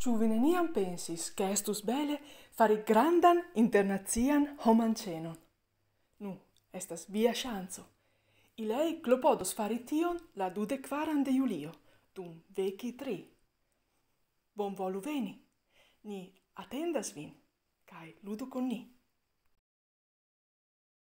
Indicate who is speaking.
Speaker 1: Ciu vi neniam pensis che estus bele fari grandan internazian homancenon? Nu, estas via chanzo. I lei clopodos fari tion la dude quaran de Julio, dum veci tri. Bon volu veni. Ni attendas vin, cae ludu con ni.